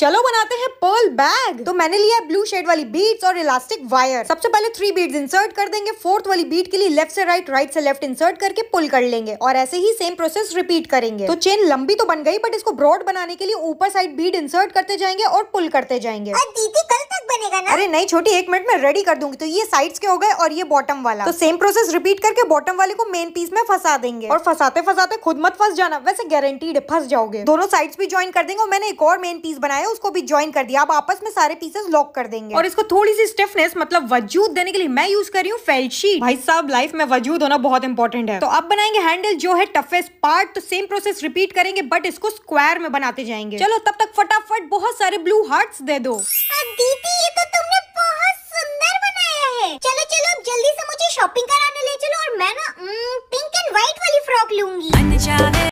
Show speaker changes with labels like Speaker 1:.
Speaker 1: चलो बनाते हैं पर्ल बैग तो मैंने लिया ब्लू शेड वाली बीट्स और इलास्टिक वायर सबसे पहले थ्री बीट्स इंसर्ट कर देंगे फोर्थ वाली बीट के लिए लेफ्ट से राइट राइट से लेफ्ट इंसर्ट करके पुल कर लेंगे और ऐसे ही सेम प्रोसेस रिपीट करेंगे तो चेन लंबी तो बन गई बट इसको ब्रॉड बनाने के लिए ऊपर साइड बीट इंसर्ट करते जाएंगे और पुल करते जाएंगे और दीदी कल तक बने होगा ना अरे नहीं छोटी एक मिनट में रेडी कर दूंगी तो ये साइड्स के हो गए और ये बॉटम वाला तो सेम प्रोसेस रिपीट करके बॉटम वाले को मेन पीस में फंसा देंगे और फंसाते फंसाते खुद मत फंस जाना वैसे गारंटीड फंस जाओगे दोनों साइड भी ज्वाइन कर देंगे और मैंने एक और मेन पीस बनाया उसको भी ज्वाइन कर दिया आप आपस में सारे पीसेस लॉक कर देंगे और इसको थोड़ी सी स्टिफनेस मतलब वजूद देने के लिए मैं यूज कर रही हूँ फेल्शीट भाई साहब लाइफ में वजूद होना बहुत इंपॉर्टेंट है तो अब बनाएंगे हैंडल जो है टफेस्ट पार्ट तो सेम प्रोसेस रिपीट करेंगे बट इसको स्क्वायर में बनाते जाएंगे चलो तब तक फटाफट बहुत सारे ब्लू हार्ट दे दो दीदी ये तो
Speaker 2: पिंक एंड व्हाइट वाली फ्रॉक लूंगी